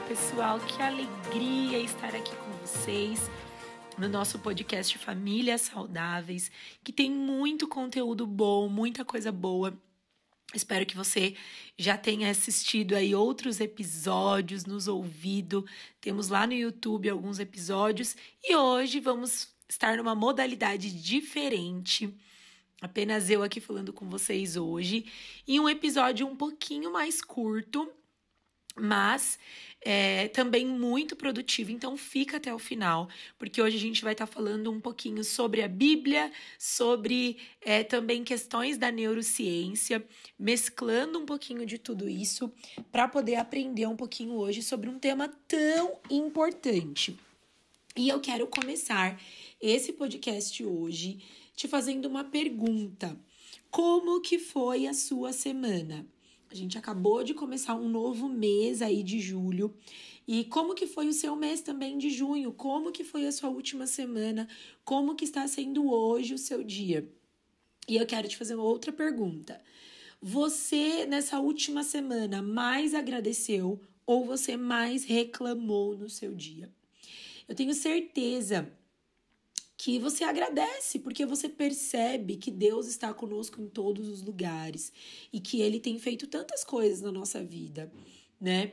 pessoal, que alegria estar aqui com vocês no nosso podcast Famílias Saudáveis, que tem muito conteúdo bom, muita coisa boa. Espero que você já tenha assistido aí outros episódios, nos ouvido. Temos lá no YouTube alguns episódios e hoje vamos estar numa modalidade diferente. Apenas eu aqui falando com vocês hoje, em um episódio um pouquinho mais curto, mas é, também muito produtivo. Então fica até o final, porque hoje a gente vai estar tá falando um pouquinho sobre a Bíblia, sobre é, também questões da neurociência, mesclando um pouquinho de tudo isso para poder aprender um pouquinho hoje sobre um tema tão importante. E eu quero começar esse podcast hoje te fazendo uma pergunta. Como que foi a sua semana? A gente acabou de começar um novo mês aí de julho. E como que foi o seu mês também de junho? Como que foi a sua última semana? Como que está sendo hoje o seu dia? E eu quero te fazer outra pergunta. Você nessa última semana mais agradeceu ou você mais reclamou no seu dia? Eu tenho certeza que você agradece, porque você percebe que Deus está conosco em todos os lugares e que Ele tem feito tantas coisas na nossa vida, né?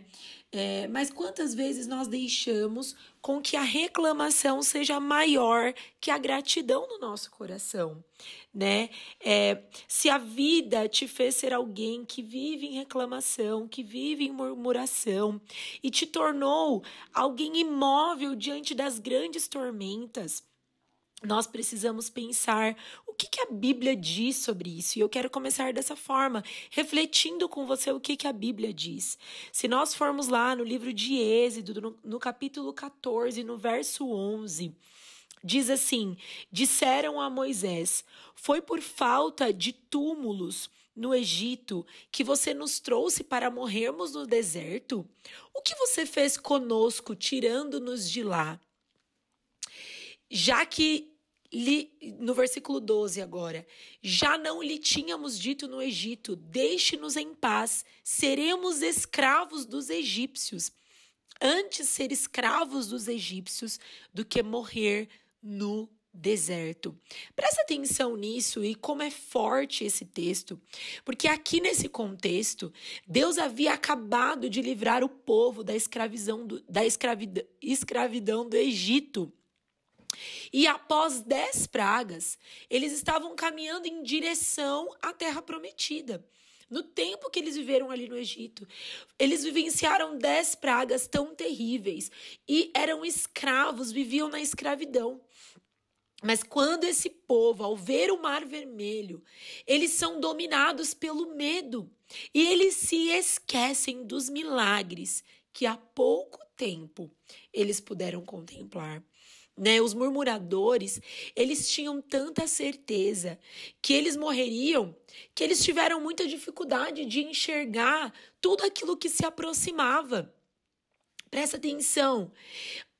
É, mas quantas vezes nós deixamos com que a reclamação seja maior que a gratidão no nosso coração, né? É, se a vida te fez ser alguém que vive em reclamação, que vive em murmuração e te tornou alguém imóvel diante das grandes tormentas nós precisamos pensar o que, que, a Bíblia diz sobre isso. E eu quero começar dessa forma, refletindo com você o que, que a Bíblia diz. Se nós formos lá no livro de Êxodo, no, no capítulo 14, no verso 11. Diz assim: Disseram a Moisés: Foi por falta de túmulos no Egito que você nos trouxe para morrermos no deserto? O que você fez conosco, tirando-nos de lá? Já que no versículo 12 agora. Já não lhe tínhamos dito no Egito: deixe-nos em paz, seremos escravos dos egípcios. Antes ser escravos dos egípcios do que morrer no deserto. Presta atenção nisso e como é forte esse texto, porque aqui nesse contexto, Deus havia acabado de livrar o povo da escravidão do, da escravidão, escravidão do Egito. E após dez pragas, eles estavam caminhando em direção à Terra Prometida. No tempo que eles viveram ali no Egito, eles vivenciaram dez pragas tão terríveis e eram escravos, viviam na escravidão. Mas quando esse povo, ao ver o Mar Vermelho, eles são dominados pelo medo e eles se esquecem dos milagres que há pouco tempo eles puderam contemplar. Né, os murmuradores, eles tinham tanta certeza que eles morreriam, que eles tiveram muita dificuldade de enxergar tudo aquilo que se aproximava. Presta atenção.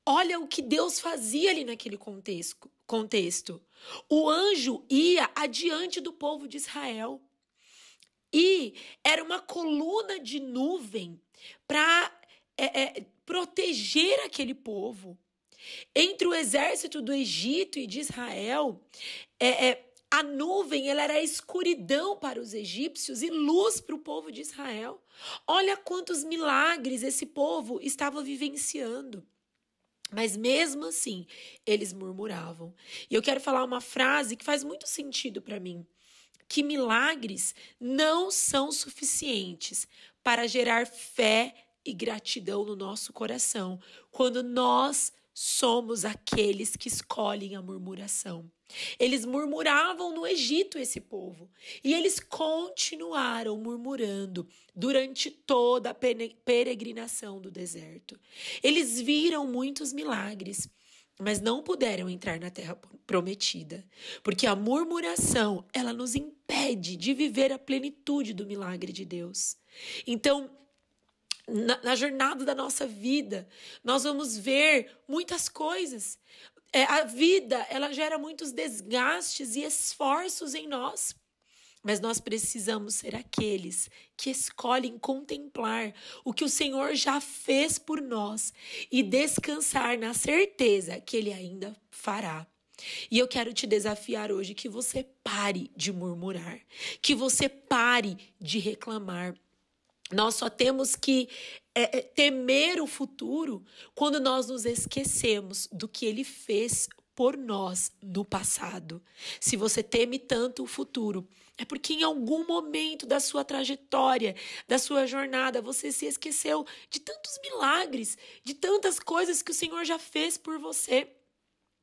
Olha o que Deus fazia ali naquele contexto. contexto. O anjo ia adiante do povo de Israel e era uma coluna de nuvem para é, é, proteger aquele povo. Entre o exército do Egito e de Israel, é, é, a nuvem ela era escuridão para os egípcios e luz para o povo de Israel. Olha quantos milagres esse povo estava vivenciando. Mas mesmo assim, eles murmuravam. E eu quero falar uma frase que faz muito sentido para mim: que milagres não são suficientes para gerar fé e gratidão no nosso coração quando nós somos aqueles que escolhem a murmuração. Eles murmuravam no Egito esse povo, e eles continuaram murmurando durante toda a peregrinação do deserto. Eles viram muitos milagres, mas não puderam entrar na terra prometida, porque a murmuração, ela nos impede de viver a plenitude do milagre de Deus. Então, na, na jornada da nossa vida, nós vamos ver muitas coisas. É, a vida, ela gera muitos desgastes e esforços em nós mas nós precisamos ser aqueles que escolhem contemplar o que o Senhor já fez por nós e descansar na certeza que Ele ainda fará. E eu quero te desafiar hoje que você pare de murmurar, que você pare de reclamar, nós só temos que é, é, temer o futuro quando nós nos esquecemos do que ele fez por nós no passado. Se você teme tanto o futuro, é porque em algum momento da sua trajetória, da sua jornada, você se esqueceu de tantos milagres, de tantas coisas que o Senhor já fez por você.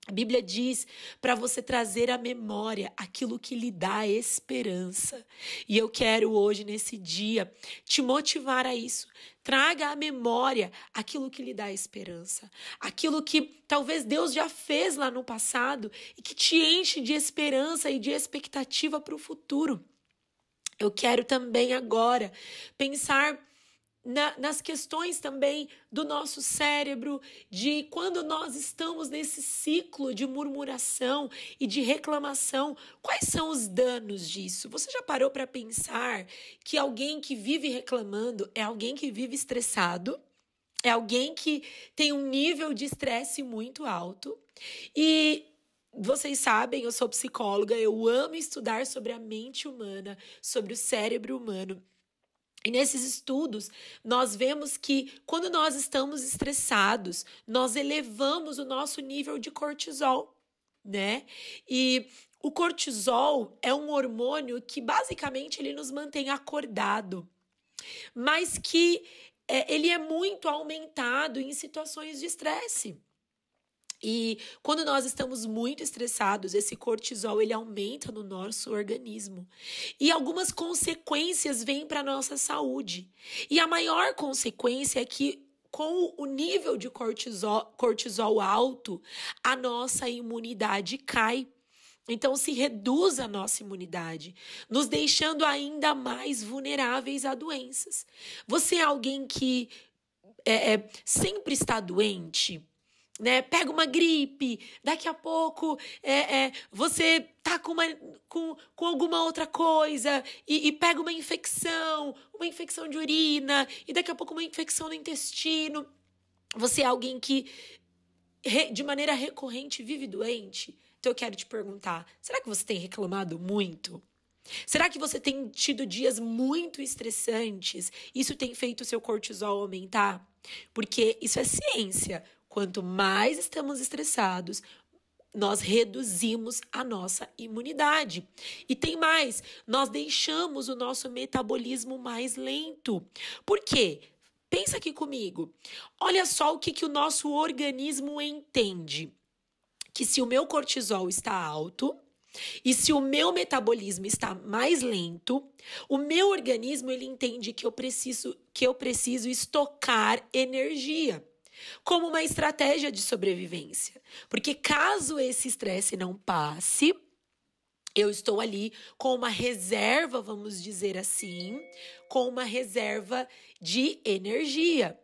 A Bíblia diz para você trazer à memória aquilo que lhe dá esperança. E eu quero hoje, nesse dia, te motivar a isso. Traga à memória aquilo que lhe dá esperança. Aquilo que talvez Deus já fez lá no passado e que te enche de esperança e de expectativa para o futuro. Eu quero também agora pensar na, nas questões também do nosso cérebro, de quando nós estamos nesse ciclo de murmuração e de reclamação, quais são os danos disso? Você já parou para pensar que alguém que vive reclamando é alguém que vive estressado? É alguém que tem um nível de estresse muito alto. E vocês sabem, eu sou psicóloga, eu amo estudar sobre a mente humana, sobre o cérebro humano. E nesses estudos, nós vemos que quando nós estamos estressados, nós elevamos o nosso nível de cortisol, né? E o cortisol é um hormônio que basicamente ele nos mantém acordado, mas que é, ele é muito aumentado em situações de estresse. E quando nós estamos muito estressados, esse cortisol ele aumenta no nosso organismo. E algumas consequências vêm para nossa saúde. E a maior consequência é que com o nível de cortisol, cortisol alto, a nossa imunidade cai. Então, se reduz a nossa imunidade, nos deixando ainda mais vulneráveis a doenças. Você é alguém que é, é sempre está doente? né? Pega uma gripe, daqui a pouco é, é, você tá com, uma, com, com alguma outra coisa e, e, pega uma infecção, uma infecção de urina, e daqui a pouco uma infecção no intestino. Você é alguém que de maneira recorrente vive doente? Então eu quero te perguntar: será que você tem reclamado muito? Será que você tem tido dias muito estressantes? Isso tem feito o seu cortisol aumentar? Porque isso é ciência. Quanto mais estamos estressados, nós reduzimos a nossa imunidade. E tem mais, nós deixamos o nosso metabolismo mais lento. Por quê? Pensa aqui comigo. Olha só o que, que o nosso organismo entende: que se o meu cortisol está alto, e se o meu metabolismo está mais lento, o meu organismo ele entende que eu preciso que eu preciso estocar energia como uma estratégia de sobrevivência. Porque caso esse estresse não passe, eu estou ali com uma reserva, vamos dizer assim, com uma reserva de energia.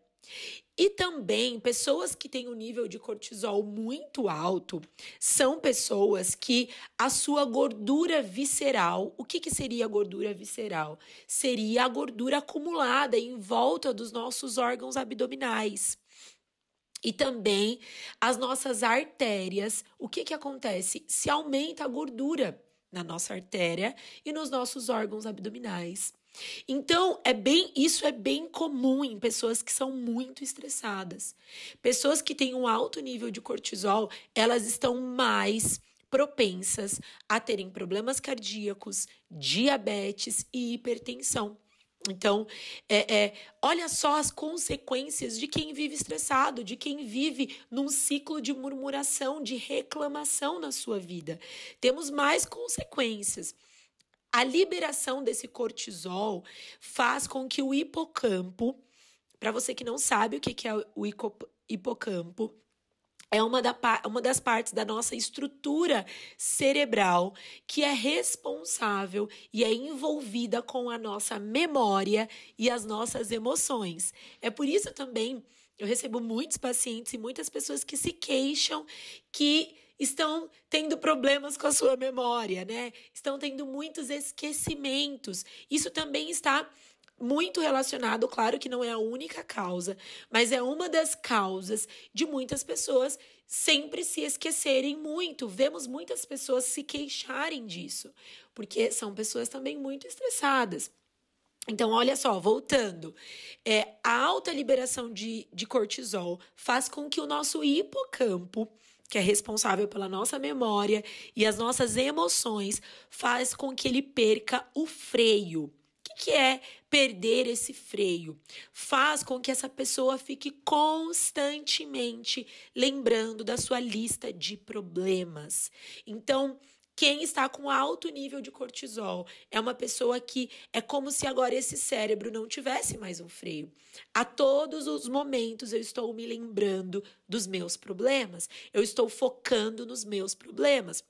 E também, pessoas que têm um nível de cortisol muito alto são pessoas que a sua gordura visceral, o que, que seria a gordura visceral? Seria a gordura acumulada em volta dos nossos órgãos abdominais. E também as nossas artérias, o que, que acontece? Se aumenta a gordura na nossa artéria e nos nossos órgãos abdominais. Então, é bem, isso é bem comum em pessoas que são muito estressadas. Pessoas que têm um alto nível de cortisol, elas estão mais propensas a terem problemas cardíacos, diabetes e hipertensão. Então, é, é, olha só as consequências de quem vive estressado, de quem vive num ciclo de murmuração, de reclamação na sua vida. Temos mais consequências. A liberação desse cortisol faz com que o hipocampo, para você que não sabe o que é o hipocampo, é uma, da, uma, das partes da nossa estrutura cerebral que é responsável e é envolvida com a nossa memória e as nossas emoções. É por isso também eu recebo muitos pacientes e muitas pessoas que se queixam que estão tendo problemas com a sua memória, né? Estão tendo muitos esquecimentos. Isso também está muito relacionado, claro que não é a única causa, mas é uma das causas de muitas pessoas sempre se esquecerem muito. Vemos muitas pessoas se queixarem disso, porque são pessoas também muito estressadas. Então, olha só, voltando. É, a alta liberação de, de cortisol faz com que o nosso hipocampo que é responsável pela nossa memória e as nossas emoções, faz com que ele perca o freio que é perder esse freio? Faz com que essa pessoa fique constantemente lembrando da sua lista de problemas. Então, quem está com alto nível de cortisol é uma pessoa que é como se agora esse cérebro não tivesse mais um freio. A todos os momentos eu estou me lembrando dos meus problemas, eu estou focando nos meus problemas.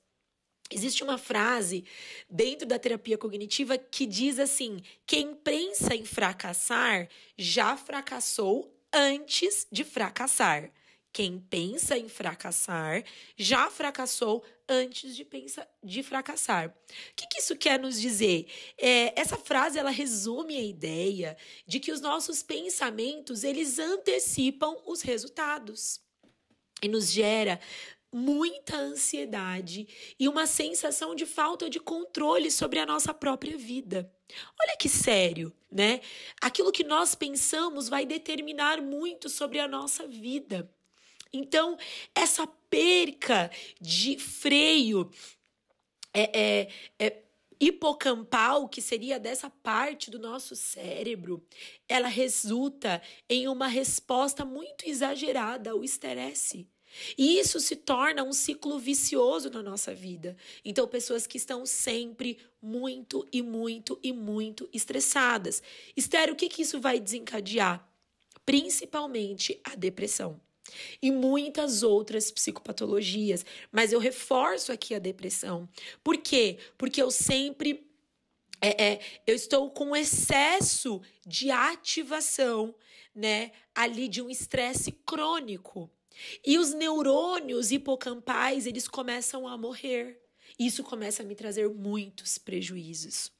Existe uma frase dentro da terapia cognitiva que diz assim: quem pensa em fracassar já fracassou antes de fracassar. Quem pensa em fracassar já fracassou antes de, pensar de fracassar. O que, que isso quer nos dizer? É, essa frase ela resume a ideia de que os nossos pensamentos eles antecipam os resultados e nos gera muita ansiedade e uma sensação de falta de controle sobre a nossa própria vida. Olha que sério, né? Aquilo que nós pensamos vai determinar muito sobre a nossa vida. Então, essa perca de freio é, é, é hipocampal, que seria dessa parte do nosso cérebro, ela resulta em uma resposta muito exagerada ao estresse. E isso se torna um ciclo vicioso na nossa vida. Então, pessoas que estão sempre muito e muito e muito estressadas. Estéreo, o que, que isso vai desencadear? Principalmente a depressão e muitas outras psicopatologias. Mas eu reforço aqui a depressão. Por quê? Porque eu sempre. É, é, eu estou com excesso de ativação, né? Ali de um estresse crônico. E os neurônios hipocampais, eles começam a morrer. Isso começa a me trazer muitos prejuízos.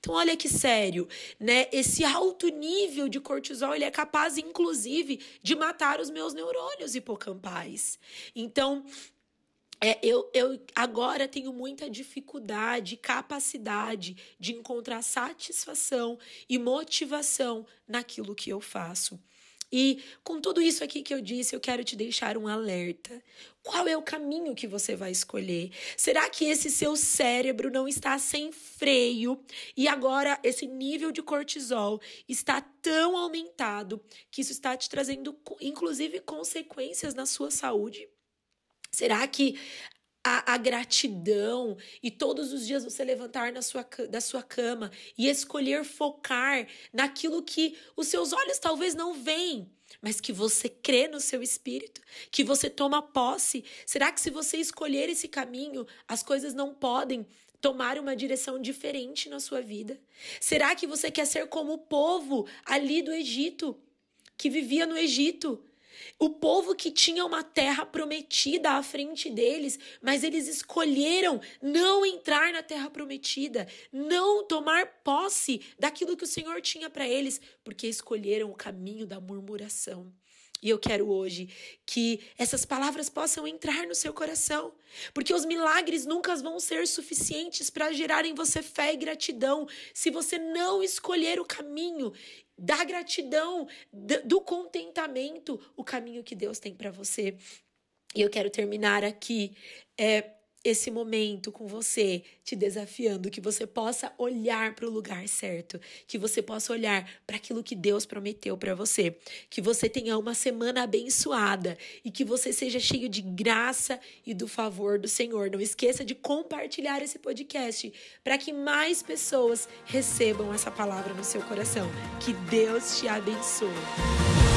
Então, olha que sério, né? Esse alto nível de cortisol, ele é capaz, inclusive, de matar os meus neurônios hipocampais. Então, é, eu, eu agora tenho muita dificuldade, capacidade de encontrar satisfação e motivação naquilo que eu faço. E com tudo isso aqui que eu disse, eu quero te deixar um alerta. Qual é o caminho que você vai escolher? Será que esse seu cérebro não está sem freio e agora esse nível de cortisol está tão aumentado que isso está te trazendo, inclusive, consequências na sua saúde? Será que a, a, gratidão e todos os dias você levantar na sua, da sua cama e escolher focar naquilo que os seus olhos talvez não veem, mas que você crê no seu espírito, que você toma posse. Será que se você escolher esse caminho, as coisas não podem tomar uma direção diferente na sua vida? Será que você quer ser como o povo ali do Egito, que vivia no Egito? O povo que tinha uma terra prometida à frente deles, mas eles escolheram não entrar na terra prometida, não tomar posse daquilo que o Senhor tinha para eles, porque escolheram o caminho da murmuração. E eu quero hoje que essas palavras possam entrar no seu coração, porque os milagres nunca vão ser suficientes para gerar em você fé e gratidão se você não escolher o caminho da gratidão, do contentamento, o caminho que Deus tem para você. E eu quero terminar aqui é, esse momento com você, te desafiando, que você possa olhar para o lugar certo, que você possa olhar para aquilo que Deus prometeu para você, que você tenha uma semana abençoada e que você seja cheio de graça e do favor do Senhor. Não esqueça de compartilhar esse podcast para que mais pessoas recebam essa palavra no seu coração. Que Deus te abençoe.